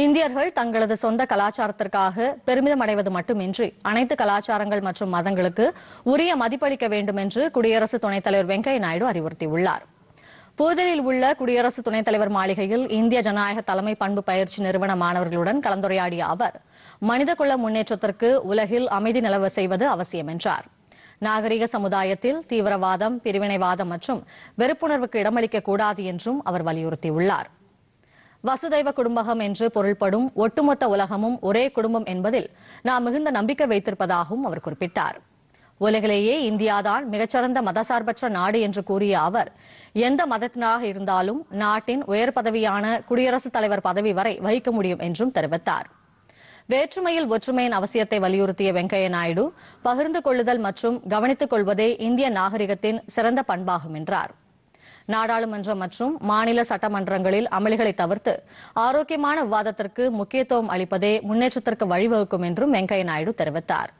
இந்தியர்கள் தங்களது சொந்த கலாச்சாரத்திற்காக பெருமிதம் அடைவது மட்டுமின்றி அனைத்து கலாச்சாரங்கள் மற்றும் மதங்களுக்கு உரிய மதிப்பளிக்க வேண்டும் என்று குடியரசு துணைத் தலைவர் வெங்கையா நாயுடு அறிவுறுத்தியுள்ளார் புதுதில்லியில் உள்ள குடியரசு துணைத் தலைவர் மாளிகையில் இந்திய ஜனநாயக தலைமை பண்பு பயிற்சி நிறுவன மாணவர்களுடன் கலந்துரையாடிய அவர் மனிதகுல முன்னேற்றத்திற்கு உலகில் அமைதி நிலவ செய்வது அவசியம் என்றார் நாகரிக சமுதாயத்தில் தீவிரவாதம் பிரிவினைவாதம் மற்றும் வெறுப்புணர்வுக்கு இடமளிக்க கூடாது என்றும் அவர் வலியுறுத்தியுள்ளாா் வசுதைவ குடும்பகம் என்று பொருள்படும் ஒட்டுமொத்த உலகமும் ஒரே குடும்பம் என்பதில் நாம் மிகுந்த நம்பிக்கை வைத்திருப்பதாகவும் அவர் குறிப்பிட்டார் உலகிலேயே இந்தியாதான் மிகச்சிறந்த மதசார்பற்ற நாடு என்று கூறிய அவர் எந்த மதத்தினராக இருந்தாலும் நாட்டின் உயர் பதவியான குடியரசுத் தலைவர் பதவி வரை வகிக்க முடியும் என்றும் தெரிவித்தார் வேற்றுமையில் ஒற்றுமையின் அவசியத்தை வலியுறுத்திய வெங்கையா நாயுடு பகிர்ந்து கொள்ளுதல் மற்றும் கவனித்துக் கொள்வதே இந்திய நாகரிகத்தின் சிறந்த பண்பாகும் என்றாா் நாடாளுமன்றம் மற்றும் மாநில சட்டமன்றங்களில் அமளிகளை தவிர்த்து ஆரோக்கியமான விவாதத்திற்கு முக்கியத்துவம் அளிப்பதே முன்னேற்றத்திற்கு வழிவகுக்கும் என்றும் வெங்கையா நாயுடு தெரிவித்தாா்